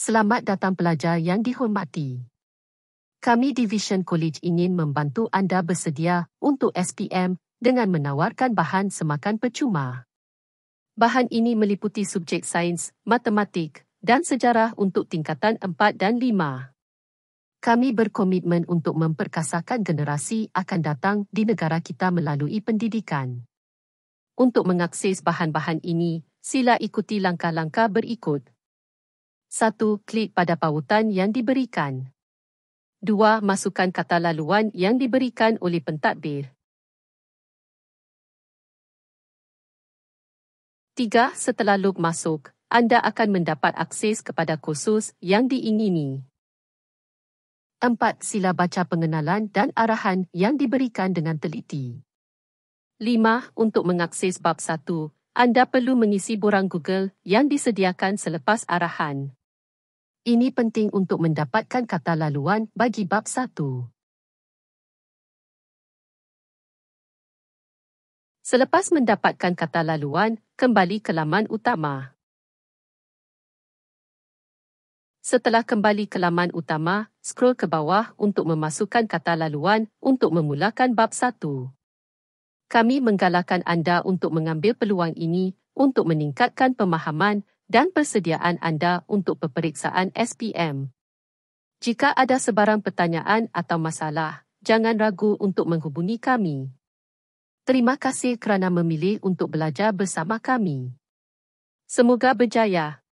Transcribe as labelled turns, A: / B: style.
A: Selamat datang pelajar yang dihormati. Kami Division College ingin membantu anda bersedia untuk SPM dengan menawarkan bahan semakan percuma. Bahan ini meliputi subjek sains, matematik dan sejarah untuk tingkatan 4 dan 5. Kami berkomitmen untuk memperkasakan generasi akan datang di negara kita melalui pendidikan. Untuk mengakses bahan-bahan ini, sila ikuti langkah-langkah berikut. Satu, klik pada pautan yang diberikan. Dua, masukkan kata laluan
B: yang diberikan oleh pentadbir. Tiga, setelah log masuk, anda akan mendapat akses kepada
A: kursus yang diingini. Empat, sila baca pengenalan dan arahan yang diberikan dengan teliti. Lima, untuk mengakses bab satu, anda perlu mengisi borang Google yang disediakan selepas arahan.
B: Ini penting untuk mendapatkan kata laluan bagi bab satu. Selepas mendapatkan kata laluan, kembali ke laman utama.
A: Setelah kembali ke laman utama, scroll ke bawah untuk memasukkan kata laluan untuk memulakan bab satu. Kami menggalakkan anda untuk mengambil peluang ini untuk meningkatkan pemahaman dan persediaan anda untuk peperiksaan SPM. Jika ada sebarang pertanyaan atau masalah, jangan ragu untuk menghubungi kami. Terima kasih kerana memilih untuk belajar bersama kami. Semoga berjaya.